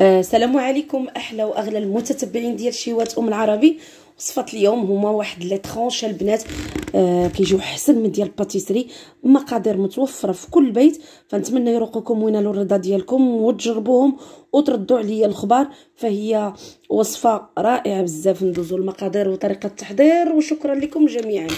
السلام آه عليكم احلى واغلى المتتبعين ديال شيوات ام العربي وصفات اليوم هما واحد لي طرونش البنات آه كيجيو حسن من ديال الباتيسري مقادير متوفره في كل بيت فنتمنى يروقكم وينالوا الرضا ديالكم وتجربوهم وتردوا عليا الخبر فهي وصفه رائعه بزاف ندوزو المقادير وطريقه التحضير وشكرا لكم جميعا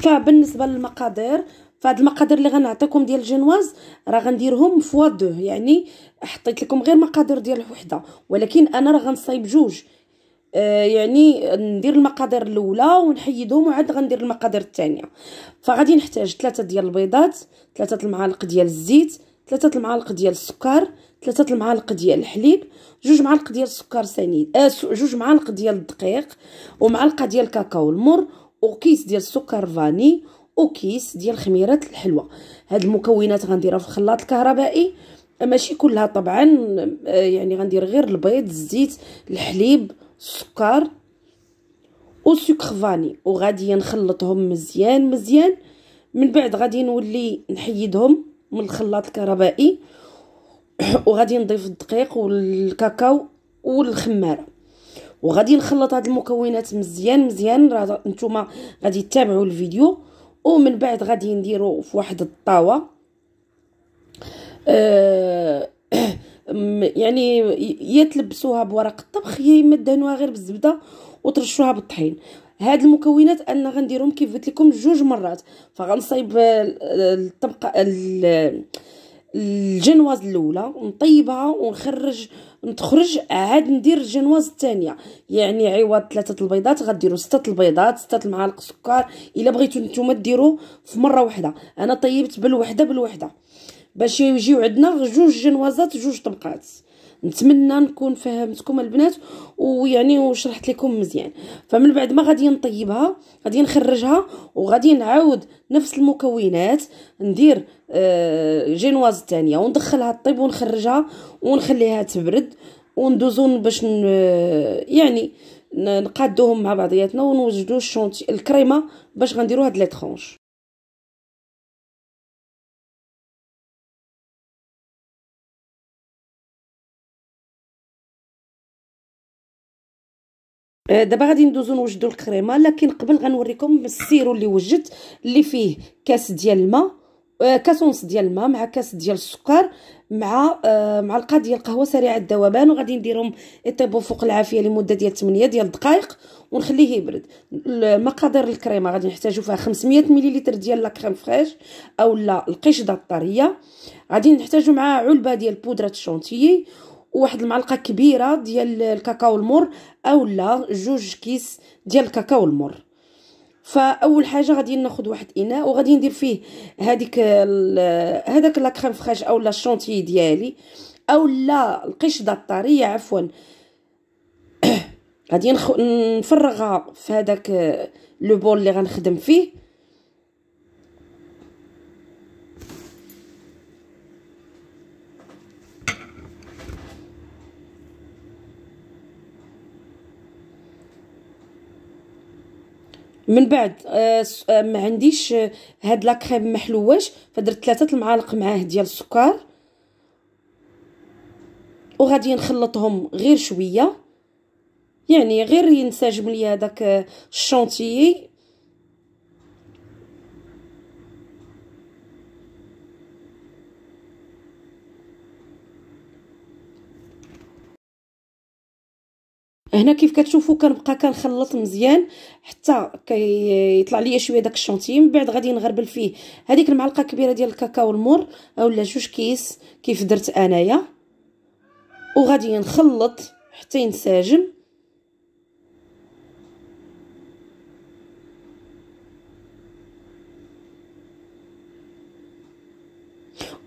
فبالنسبه للمقادير فهاد المقادير اللي غنعطيكم ديال الجينواز راه غنديرهم فوا دو يعني حطيت لكم غير مقادير ديال الوحده ولكن انا راه غنصايب جوج آه، يعني ندير المقادير الاولى ونحيدهم وعاد غندير المقادير الثانيه فغادي نحتاج ثلاثه ديال البيضات ثلاثه المعالق ديال الزيت ثلاثه المعالق ديال السكر ثلاثه المعالق ديال الحليب جوج معالق ديال السكر سنيد آه، جوج معالق ديال الدقيق ومعلقه ديال الكاكاو المر وكيس ديال السكر فاني كيس ديال خميره الحلوى هاد المكونات غنديرها في الخلاط الكهربائي ماشي كلها طبعا آه، يعني غندير غير البيض الزيت الحليب السكر وسكر فاني وغادي نخلطهم مزيان مزيان من بعد غادي نولي نحيدهم من الخلاط الكهربائي وغادي نضيف الدقيق والكاكاو والخماره وغادي نخلط هاد المكونات مزيان مزيان راه نتوما غادي تتابعوا الفيديو ومن بعد غادي نديرو في واحد الطاوه آه يعني يا تلبسوها بورق الطبخ يا اما دهنوها غير بالزبده وترشوها بالطحين هاد المكونات انا غنديرهم كيف قلت لكم جوج مرات فغنصايب الطبقه الجنواز الاولى ونطيبها ونخرج نتخرج عاد ندير الجنواز الثانيه يعني عوض ثلاثه البيضات غديروا سته البيضات سته المعالق سكر الا بغيتو نتوما ديروا في مره واحده انا طيبت بالوحده بالوحده باش يجيو عندنا جوج جنوازات جوج طبقات نتمنى نكون فهمتكم البنات ويعني وشرحت لكم مزيان فمن بعد ما غادي نطيبها غادي نخرجها وغادي نعاود نفس المكونات ندير آه، جينواز الثانيه وندخلها الطيب ونخرجها ونخليها تبرد وندوزو باش يعني نقادوهم مع بعضياتنا ونوجدو الشونتي الكريمه باش غنديرو هاد لي دابا غادي ندوزو نوجدو الكريمه لكن قبل غنوريكم السيرو اللي وجدت اللي فيه كاس ديال الماء آه، كاس ونص ديال الماء مع كاس ديال السكر مع آه، معلقه ديال القهوه سريعه الذوبان وغادي نديرهم يطيبوا فوق العافيه لمده ديال 8 ديال الدقائق ونخليه يبرد المقادير الكريمه غادي نحتاجو فيها 500 مليلتر ديال لا كريم فريش اولا القشده الطريه غادي نحتاجو معها علبه ديال بودره الشونتيي وواحد المعلقه كبيره ديال الكاكاو المر اولا جوج كيس ديال الكاكاو المر فاول حاجه غادي ناخذ واحد اناء وغادي ندير فيه هذيك هذاك لا كريم فريش اولا الشونتيي ديالي اولا القشده الطريه عفوا غادي نفرغها في هذاك لو بول اللي غنخدم فيه من بعد آه، آه، ما عنديش آه، هاد لاكريم محلواش فدرت ثلاثه المعالق معاه ديال السكر وغادي نخلطهم غير شويه يعني غير ينسجم لي هذاك الشونتيي هنا كيف كتشوفوا كنبقى كنخلط مزيان حتى كيطلع كي ليا شويه داك الشونتيي من بعد غادي نغربل فيه هذيك المعلقه كبيره ديال الكاكاو المر اولا جوج كيس كيف درت انايا وغادي نخلط حتى ينسجم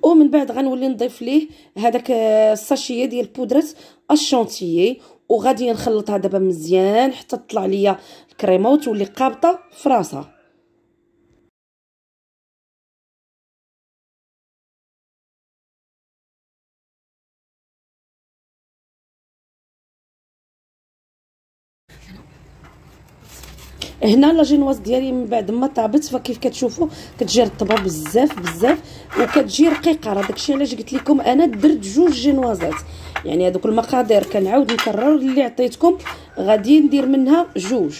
ومن بعد غنولي نضيف ليه هذاك الساشيه ديال بودره الشونتيي وغادي نخلطها دابا مزيان حتى تطلع ليا الكريمه وتولي قابطه في راسها هنا لا جينواز ديالي من بعد ما طابت فكيف كتشوفوا كتجي رطبه بزاف بزاف وكتجي رقيقه راه داكشي علاش قلت لكم انا درت جوج جينوازات يعني هذوك المقادير كنعاود نكرر اللي عطيتكم غادي ندير منها جوج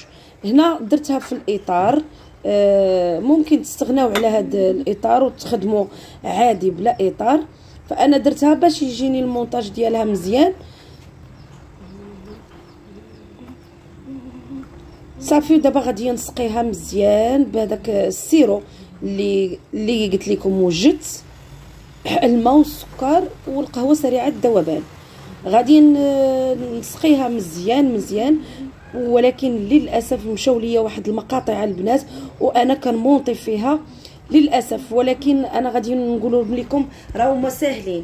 هنا درتها في الاطار آه، ممكن تستغناو على هذا الاطار وتخدموا عادي بلا اطار فانا درتها باش يجيني المونتاج ديالها مزيان صافي دابا غادي نسقيها مزيان بهذاك السيرو اللي اللي قلت لكم وجدت الماء والسكر والقهوه سريعه الذوبان غادي نسقيها مزيان مزيان ولكن للاسف مشاو ليا واحد المقاطع البنات وانا كنمونطي فيها للاسف ولكن انا غادي نقول لكم راهو هما ساهلين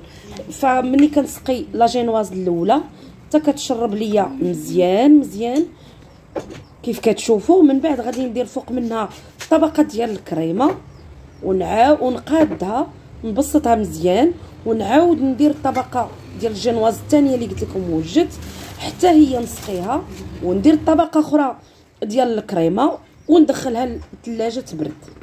فملي كنسقي لا جينواز الاولى حتى كتشرب ليا مزيان مزيان كيف كتشوفوا من بعد غادي ندير فوق منها طبقه ديال الكريمه ونعاود ونقادها نبسطها مزيان ونعاود ندير الطبقه ديال الجنواز الثانيه اللي قلت لكم وجدت حتى هي نسقيها وندير طبقه اخرى ديال الكريمه وندخلها للثلاجه تبرد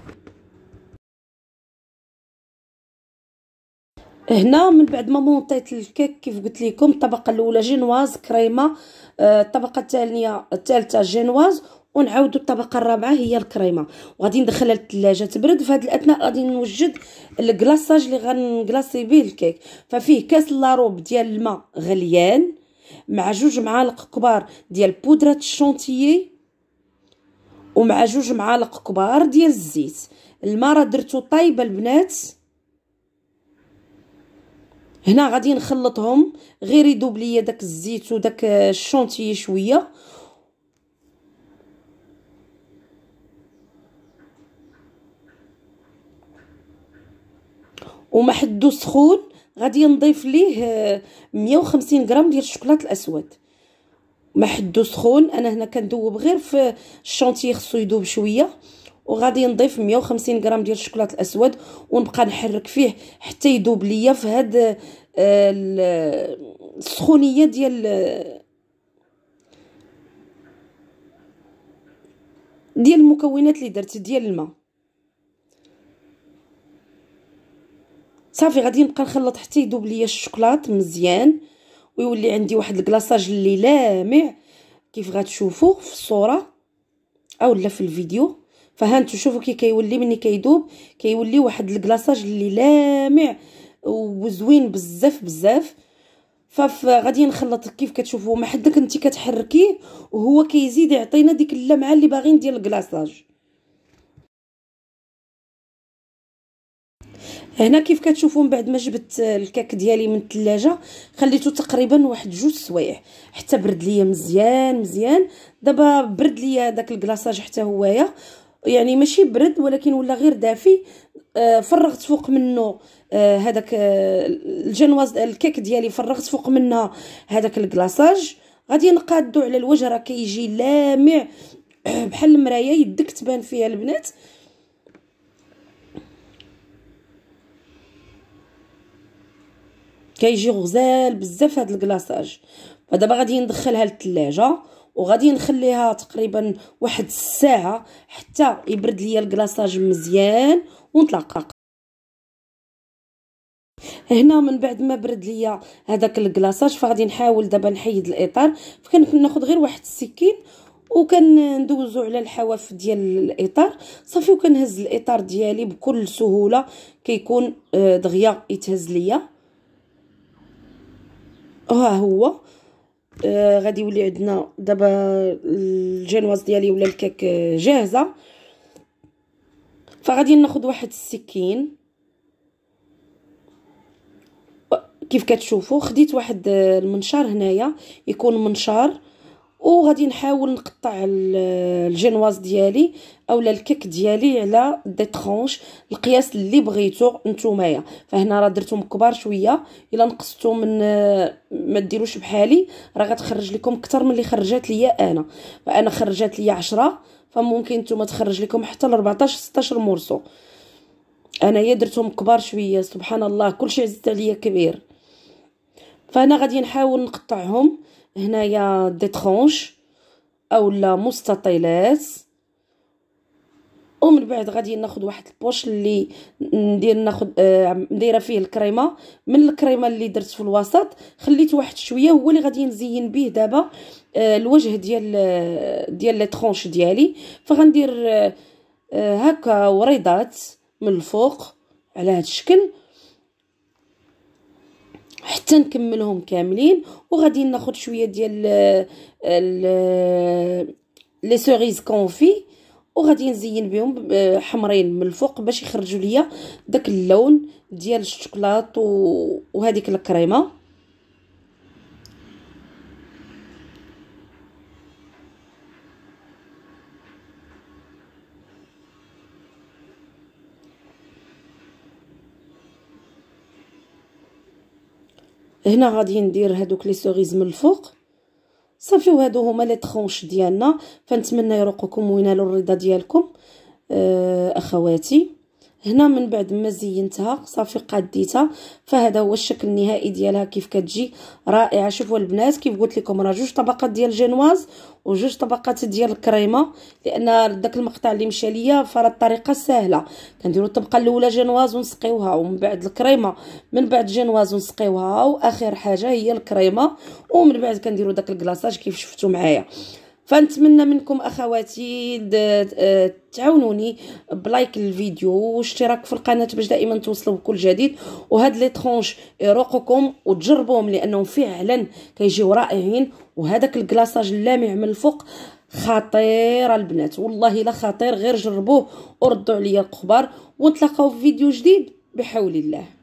هنا من بعد ما مونطيت الكيك كيف قلت لكم الطبقه الاولى جنواز كريمه آه، الطبقه الثانيه الثالثه جينواز ونعاودوا الطبقه الرابعه هي الكريمه وغادي ندخلها للثلاجه تبرد في هذا الاثناء غادي نوجد الكلاصاج اللي غنكلاصي به الكيك ففيه كاس لاروب ديال الماء غليان مع جوج معالق كبار ديال بودره الشونتيي ومع جوج معالق كبار ديال الزيت الماء راه درتو طايبه البنات هنا غادي نخلطهم غير يدوب ليا داك الزيت وداك الشونتيي شويه وما حدو سخون غادي نضيف ليه 150 آه، غرام ديال الشوكولاط الاسود ما حدو سخون انا هنا كندوب غير في الشونتيه خصو يدوب شويه وغادي نضيف 150 غرام ديال الشكلاط الاسود ونبقى نحرك فيه حتى يذوب ليا في هاد آه، السخونيه ديال ديال المكونات اللي درت ديال الماء صافي غادي نبقى نخلط حتى يذوب ليا الشكلاط مزيان ويولي عندي واحد الكلاصاج اللي لامع كيف غتشوفوا في الصوره اولا في الفيديو فها انتم شوفوا كي كيولي مني كيدوب كيولي واحد الكلاصاج اللي لامع وزوين بزاف بزاف فغادي نخلط كيف كتشوفوا ما حدك انت كتحركيه وهو كيزيد يعطينا ديك اللمعه اللي باغيين ديال الكلاصاج هنا كيف كتشوفوا من بعد ما جبت الكاك ديالي من الثلاجه خليته تقريبا واحد جوج سوايع حتى برد ليا مزيان مزيان دابا برد ليا داك الكلاصاج حتى هوايا يعني ماشي برد ولكن ولا غير دافي آه، فرغت فوق منه آه، هذاك آه، الجنواز الكيك ديالي فرغت فوق منها هذاك الكلاصاج غادي نقادو على الوجه راه كيجي لامع بحال المرايه يدك تبان فيها البنات كيجي غزال بزاف هاد الكلاصاج ودابا غادي ندخلها للثلاجه وغادي نخليها تقريبا واحد الساعه حتى يبرد ليا الكلاصاج مزيان ونطلق هنا من بعد ما برد ليا هذاك الكلاصاج فغادي نحاول دابا نحيد الاطار فكناخذ غير واحد السكين وكندوزو على الحواف ديال الاطار صافي وكنهز الاطار ديالي بكل سهوله كيكون آه، دغيا يتهز ليا ها هو آه غادي يولي عندنا دابا الجينواز ديالي ولا الكاك آه، جاهزه فغادي ناخذ واحد السكين كيف كتشوفوا خديت واحد آه، المنشار هنايا يكون منشار وغادي نحاول نقطع الجينواز ديالي اولا الكيك ديالي على دي ترونش القياس اللي بغيتو نتومايا فهنا راه درتهم كبار شويه الا نقصتو من ما ديروش بحالي راه غتخرج لكم اكثر من اللي خرجات ليا انا فانا خرجات ليا 10 فممكن نتوما تخرج لكم حتى ل 14 16 مورسو انايا درتهم كبار شويه سبحان الله كلشي عزت عليا كبير فانا غادي نحاول نقطعهم هنايا دي ترونش اولا مستطيلات ومن بعد غادي ناخذ واحد البوش اللي ندير ناخذ آه نديره فيه الكريمه من الكريمه اللي درت في الوسط خليت واحد شويه هو اللي غادي نزين به دابا آه الوجه ديال آه، ديال لي ترونش ديالي فغندير آه هكا وريضات من الفوق على هذا الشكل حتى نكملهم كاملين وغادي ناخذ شويه ديال لي سوريز كونفي وغادي نزين بهم حمرين من الفوق باش يخرجوا ليا داك اللون ديال الشوكولاط وهذيك الكريمه هنا غادي ندير هادوك لي سوغيز من الفوق صافي وهادو هما لي طرونش ديالنا فنتمنى يروقكم وينالوا الرضا ديالكم آه اخواتي هنا من بعد ما زينتها صافي قديتها فهذا هو الشكل النهائي ديالها كيف كتجي رائعه شوفوا البنات كيف قلت لكم راه جوج طبقات ديال جينواز وجوج طبقات ديال الكريمه لان داك المقطع اللي مشى ليا فراه الطريقه سهله كنديروا الطبقه الاولى جينواز ونسقيوها ومن بعد الكريمه من بعد جينواز ونسقيوها واخر حاجه هي الكريمه ومن بعد كنديروا داك الكلاصاج كيف شفتوا معايا فنتمنى منكم اخواتي آه، تعاونوني بلايك الفيديو واشتراك في القناه باش دائما توصلوا بكل جديد وهاد لي طرونش يروقكم وتجربوهم لانهم فعلا كيجيو رائعين وهذاك الكلاصاج اللامع من الفوق خطير البنات والله لا خطير غير جربوه وردوا عليا الخبر ونتلاقاو في فيديو جديد بحول الله